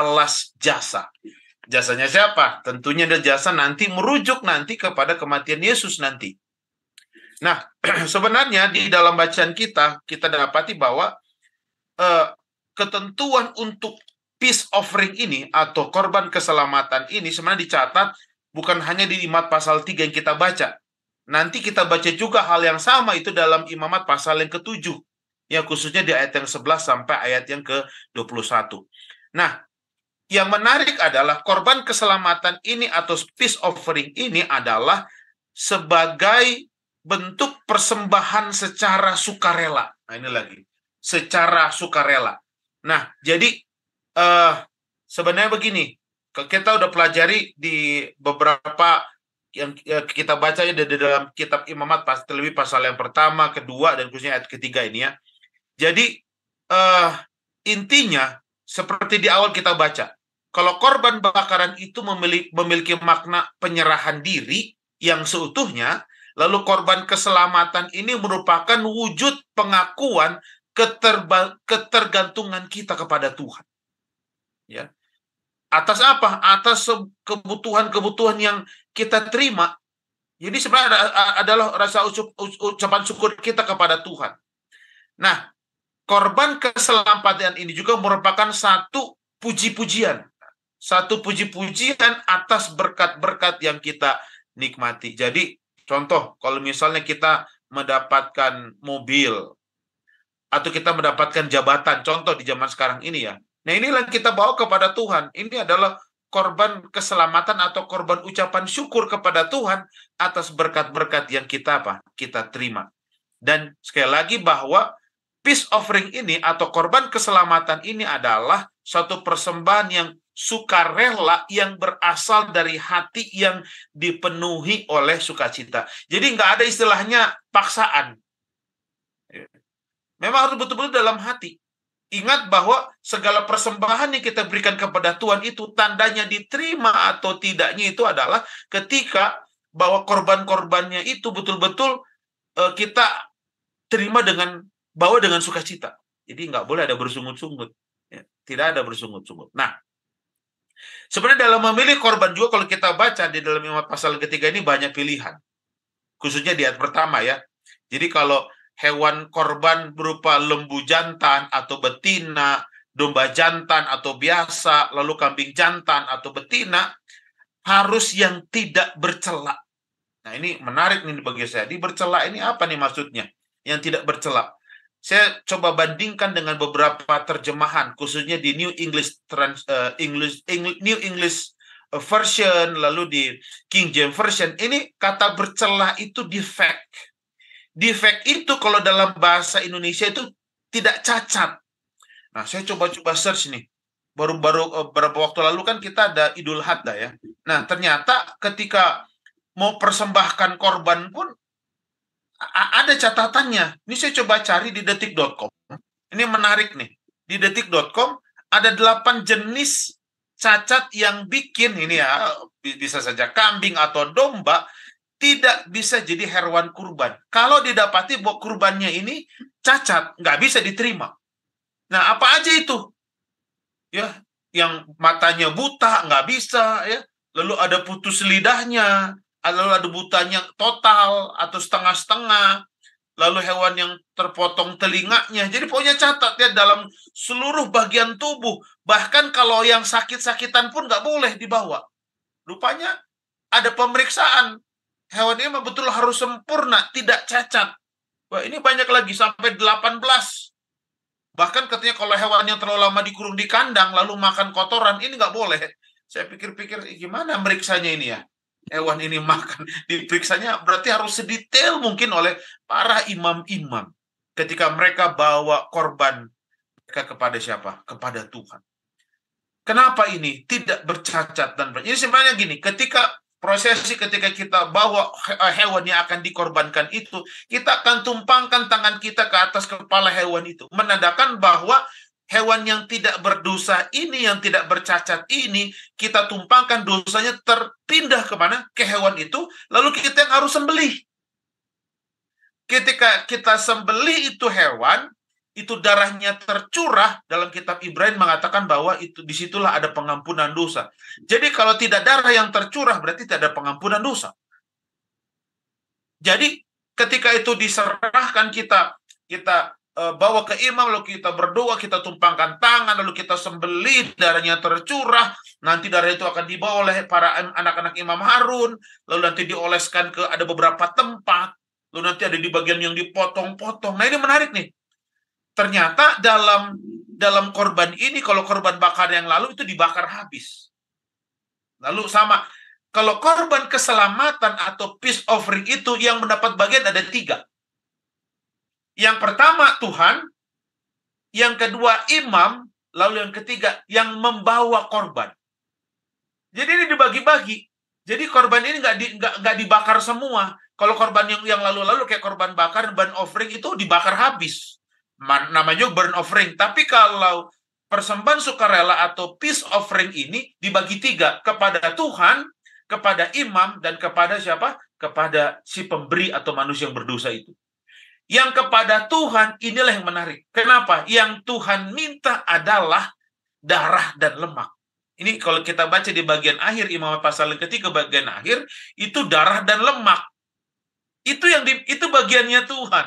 alas jasa. Jasanya siapa? Tentunya ada jasa nanti merujuk nanti kepada kematian Yesus nanti. Nah, sebenarnya di dalam bacaan kita, kita dapati bahwa eh, ketentuan untuk peace offering ini atau korban keselamatan ini sebenarnya dicatat bukan hanya di imat pasal 3 yang kita baca. Nanti kita baca juga hal yang sama itu dalam imamat pasal yang ketujuh. Ya khususnya di ayat yang 11 sampai ayat yang ke-21. Nah, yang menarik adalah korban keselamatan ini atau peace offering ini adalah sebagai bentuk persembahan secara sukarela. Nah, ini lagi secara sukarela. Nah, jadi eh, sebenarnya begini, kita udah pelajari di beberapa yang eh, kita baca ya di dalam kitab Imamat pas terlebih pasal yang pertama, kedua dan khususnya ayat ketiga ini ya. Jadi eh, intinya seperti di awal kita baca, kalau korban bakaran itu memiliki, memiliki makna penyerahan diri yang seutuhnya, lalu korban keselamatan ini merupakan wujud pengakuan keterba, ketergantungan kita kepada Tuhan. Ya. Atas apa? Atas kebutuhan-kebutuhan yang kita terima. Jadi sebenarnya adalah rasa ucup, ucapan syukur kita kepada Tuhan. Nah, korban keselamatan ini juga merupakan satu puji-pujian satu puji-pujian atas berkat-berkat yang kita nikmati. Jadi contoh kalau misalnya kita mendapatkan mobil atau kita mendapatkan jabatan, contoh di zaman sekarang ini ya. Nah inilah yang kita bawa kepada Tuhan. Ini adalah korban keselamatan atau korban ucapan syukur kepada Tuhan atas berkat-berkat yang kita apa? Kita terima. Dan sekali lagi bahwa peace offering ini atau korban keselamatan ini adalah satu persembahan yang sukarela yang berasal dari hati yang dipenuhi oleh sukacita. Jadi nggak ada istilahnya paksaan. Ya. Memang harus betul-betul dalam hati. Ingat bahwa segala persembahan yang kita berikan kepada Tuhan itu tandanya diterima atau tidaknya itu adalah ketika bahwa korban-korbannya itu betul-betul e, kita terima dengan bawa dengan sukacita. Jadi nggak boleh ada bersungut-sungut. Ya, tidak ada bersungut-sungut. Nah, Sebenarnya dalam memilih korban juga kalau kita baca di dalam imam pasal ketiga ini banyak pilihan. Khususnya di ayat pertama ya. Jadi kalau hewan korban berupa lembu jantan atau betina, domba jantan atau biasa, lalu kambing jantan atau betina, harus yang tidak bercelak. Nah ini menarik nih bagi saya. Di bercelak ini apa nih maksudnya? Yang tidak bercelak. Saya coba bandingkan dengan beberapa terjemahan, khususnya di New English Trans, uh, English Eng, New English eh, Version, lalu di King James Version. Ini kata bercelah itu defect. Defect itu kalau dalam bahasa Indonesia itu tidak cacat. Nah, saya coba-coba search nih. Baru-baru eh, beberapa waktu lalu kan kita ada Idul Adha ya. Nah, ternyata ketika mau persembahkan korban pun ada catatannya. Ini saya coba cari di detik.com. Ini menarik nih. Di detik.com ada delapan jenis cacat yang bikin ini ya bisa saja kambing atau domba tidak bisa jadi hewan kurban. Kalau didapati buat kurbannya ini cacat, nggak bisa diterima. Nah, apa aja itu? Ya, yang matanya buta nggak bisa ya. Lalu ada putus lidahnya, lalu ada butanya total atau setengah-setengah, lalu hewan yang terpotong telinganya. Jadi pokoknya catat ya dalam seluruh bagian tubuh, bahkan kalau yang sakit-sakitan pun nggak boleh dibawa. Rupanya ada pemeriksaan hewan ini betul harus sempurna, tidak cacat. Wah ini banyak lagi sampai 18. Bahkan katanya kalau hewan yang terlalu lama dikurung di kandang lalu makan kotoran ini nggak boleh. Saya pikir-pikir gimana meriksanya ini ya? hewan ini makan diperiksanya berarti harus sedetail mungkin oleh para imam-imam ketika mereka bawa korban mereka kepada siapa? Kepada Tuhan. Kenapa ini tidak bercacat dan ber... Ini sebenarnya gini, ketika prosesi ketika kita bawa eh, hewan yang akan dikorbankan itu, kita akan tumpangkan tangan kita ke atas kepala hewan itu, menandakan bahwa hewan yang tidak berdosa ini, yang tidak bercacat ini, kita tumpangkan dosanya terpindah kemana? Ke hewan itu, lalu kita yang harus sembelih. Ketika kita sembelih itu hewan, itu darahnya tercurah dalam kitab Ibrani mengatakan bahwa itu disitulah ada pengampunan dosa. Jadi kalau tidak darah yang tercurah berarti tidak ada pengampunan dosa. Jadi ketika itu diserahkan kita kita Eh, bawa ke imam, lalu kita berdoa, kita tumpangkan tangan, lalu kita sembelih, darahnya tercurah, nanti darah itu akan dibawa oleh para anak-anak Imam Harun, lalu nanti dioleskan ke ada beberapa tempat, lalu nanti ada di bagian yang dipotong-potong. Nah ini menarik nih. Ternyata dalam dalam korban ini, kalau korban bakar yang lalu itu dibakar habis. Lalu sama, kalau korban keselamatan atau peace offering itu yang mendapat bagian ada tiga. Yang pertama Tuhan, yang kedua imam, lalu yang ketiga yang membawa korban. Jadi ini dibagi-bagi. Jadi korban ini nggak di, dibakar semua. Kalau korban yang yang lalu-lalu kayak korban bakar, burn offering itu dibakar habis. Namanya burn offering. Tapi kalau persembahan sukarela atau peace offering ini dibagi tiga. Kepada Tuhan, kepada imam, dan kepada siapa? Kepada si pemberi atau manusia yang berdosa itu yang kepada Tuhan inilah yang menarik. Kenapa? Yang Tuhan minta adalah darah dan lemak. Ini kalau kita baca di bagian akhir Imam pasal yang ketiga bagian akhir itu darah dan lemak. Itu yang di, itu bagiannya Tuhan.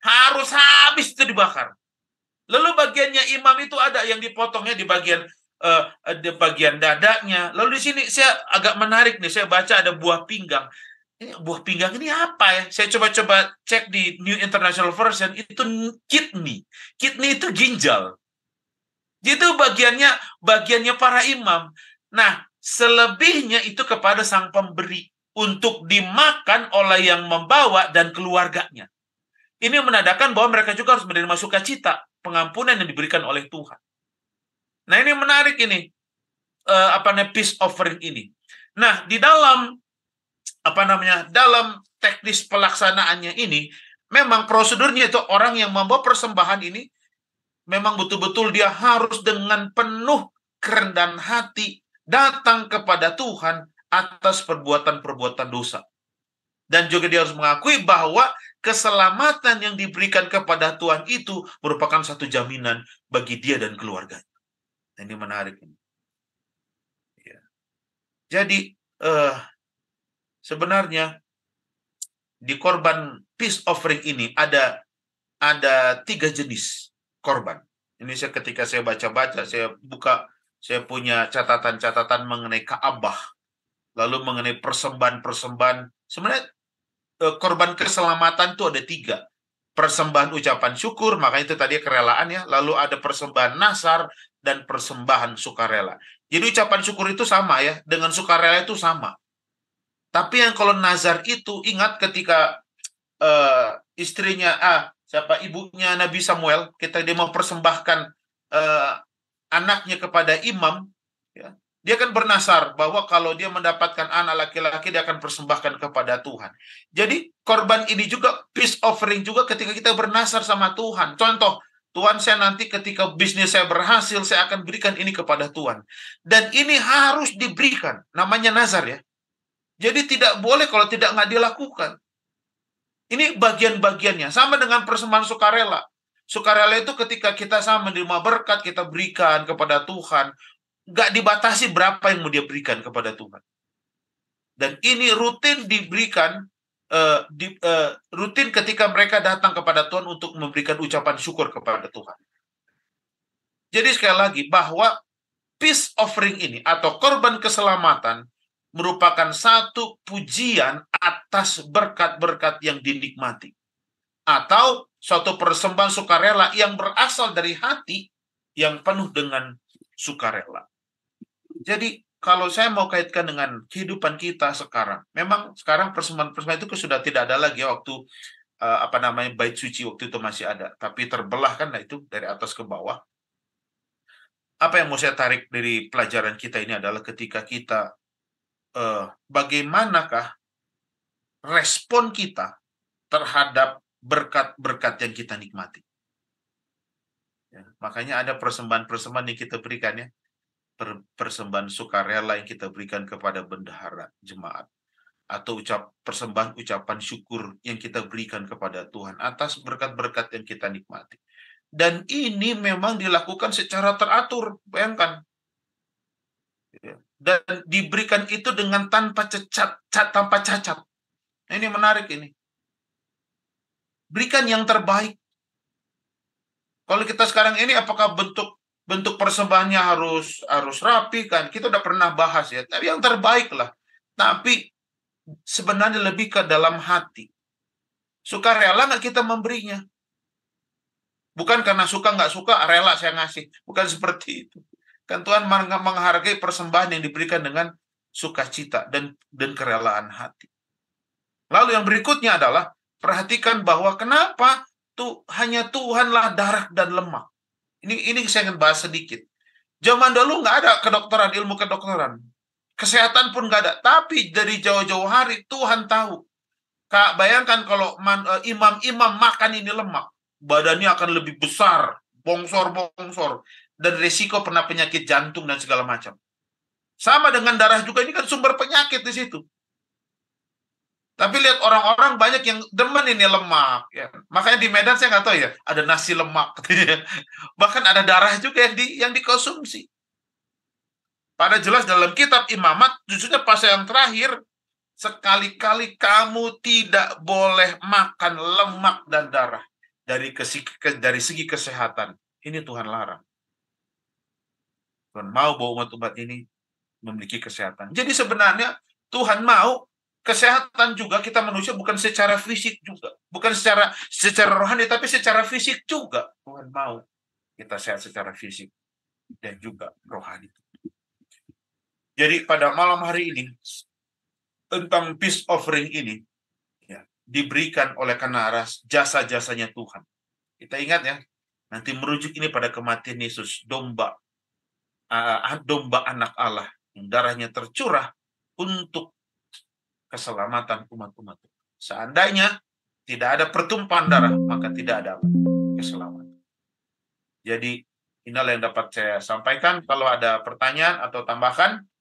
Harus habis itu dibakar. Lalu bagiannya imam itu ada yang dipotongnya di bagian uh, di bagian dadanya. Lalu di sini saya agak menarik nih, saya baca ada buah pinggang ini buah pinggang ini apa ya? Saya coba-coba cek di New International Version itu kidney. Kidney itu ginjal. Itu bagiannya bagiannya para imam. Nah, selebihnya itu kepada sang pemberi untuk dimakan oleh yang membawa dan keluarganya. Ini menandakan bahwa mereka juga harus menerima sukacita pengampunan yang diberikan oleh Tuhan. Nah, ini menarik ini. Uh, apa namanya peace offering ini. Nah, di dalam apa namanya dalam teknis pelaksanaannya ini memang prosedurnya itu orang yang membawa persembahan ini memang betul-betul dia harus dengan penuh kerendahan hati datang kepada Tuhan atas perbuatan-perbuatan dosa. Dan juga dia harus mengakui bahwa keselamatan yang diberikan kepada Tuhan itu merupakan satu jaminan bagi dia dan keluarganya. Nah, ini menarik. Ya. Jadi, eh, sebenarnya di korban peace offering ini ada ada tiga jenis korban. Ini saya ketika saya baca-baca, saya buka, saya punya catatan-catatan mengenai kaabah, lalu mengenai persembahan-persembahan. Sebenarnya eh, korban keselamatan itu ada tiga. Persembahan ucapan syukur, makanya itu tadi kerelaan ya. Lalu ada persembahan nasar dan persembahan sukarela. Jadi ucapan syukur itu sama ya, dengan sukarela itu sama. Tapi yang kalau nazar itu ingat ketika uh, istrinya ah siapa ibunya Nabi Samuel kita dia mau persembahkan uh, anaknya kepada imam ya. Dia akan bernasar bahwa kalau dia mendapatkan anak laki-laki dia akan persembahkan kepada Tuhan. Jadi korban ini juga peace offering juga ketika kita bernasar sama Tuhan. Contoh, Tuhan saya nanti ketika bisnis saya berhasil saya akan berikan ini kepada Tuhan. Dan ini harus diberikan. Namanya nazar ya. Jadi tidak boleh kalau tidak nggak dilakukan. Ini bagian-bagiannya. Sama dengan persembahan sukarela. Sukarela itu ketika kita sama menerima berkat, kita berikan kepada Tuhan. Nggak dibatasi berapa yang mau dia berikan kepada Tuhan. Dan ini rutin diberikan, uh, di, uh, rutin ketika mereka datang kepada Tuhan untuk memberikan ucapan syukur kepada Tuhan. Jadi sekali lagi, bahwa peace offering ini atau korban keselamatan merupakan satu pujian atas berkat-berkat yang dinikmati. Atau suatu persembahan sukarela yang berasal dari hati yang penuh dengan sukarela. Jadi kalau saya mau kaitkan dengan kehidupan kita sekarang, memang sekarang persembahan-persembahan itu sudah tidak ada lagi waktu eh, apa namanya bait suci waktu itu masih ada, tapi terbelah kan nah itu dari atas ke bawah. Apa yang mau saya tarik dari pelajaran kita ini adalah ketika kita eh, bagaimanakah respon kita terhadap berkat-berkat yang kita nikmati. Ya, makanya ada persembahan-persembahan yang kita berikan ya. per Persembahan sukarela yang kita berikan kepada bendahara jemaat. Atau ucap persembahan ucapan syukur yang kita berikan kepada Tuhan atas berkat-berkat yang kita nikmati. Dan ini memang dilakukan secara teratur. Bayangkan. Ya dan diberikan itu dengan tanpa cacat, cacat tanpa cacat. Ini menarik ini. Berikan yang terbaik. Kalau kita sekarang ini apakah bentuk bentuk persembahannya harus harus rapi kan? Kita udah pernah bahas ya. Tapi yang terbaik lah. Tapi sebenarnya lebih ke dalam hati. Suka rela nggak kita memberinya? Bukan karena suka nggak suka, rela saya ngasih. Bukan seperti itu. Kan Tuhan menghargai persembahan yang diberikan dengan sukacita dan dan kerelaan hati. Lalu yang berikutnya adalah perhatikan bahwa kenapa tuh hanya Tuhanlah darah dan lemak. Ini ini saya ingin bahas sedikit. Zaman dulu nggak ada kedokteran, ilmu kedokteran. Kesehatan pun nggak ada. Tapi dari jauh-jauh hari Tuhan tahu. Kak, bayangkan kalau eh, imam-imam makan ini lemak, badannya akan lebih besar, bongsor-bongsor dan risiko pernah penyakit jantung dan segala macam. Sama dengan darah juga ini kan sumber penyakit di situ. Tapi lihat orang-orang banyak yang demen ini lemak. Ya. Makanya di Medan saya nggak tahu ya, ada nasi lemak. Bahkan ada darah juga yang, di, yang dikonsumsi. Pada jelas dalam kitab imamat, justru pas yang terakhir, sekali-kali kamu tidak boleh makan lemak dan darah dari, kesik, dari segi kesehatan. Ini Tuhan larang. Tuhan mau bahwa umat-umat ini memiliki kesehatan. Jadi sebenarnya Tuhan mau kesehatan juga kita manusia bukan secara fisik juga, bukan secara secara rohani tapi secara fisik juga Tuhan mau kita sehat secara fisik dan juga rohani. Jadi pada malam hari ini tentang peace offering ini ya, diberikan oleh karena jasa-jasanya Tuhan. Kita ingat ya, nanti merujuk ini pada kematian Yesus, domba uh, domba anak Allah yang darahnya tercurah untuk keselamatan umat-umat. Seandainya tidak ada pertumpahan darah, maka tidak ada keselamatan. Jadi inilah yang dapat saya sampaikan. Kalau ada pertanyaan atau tambahan,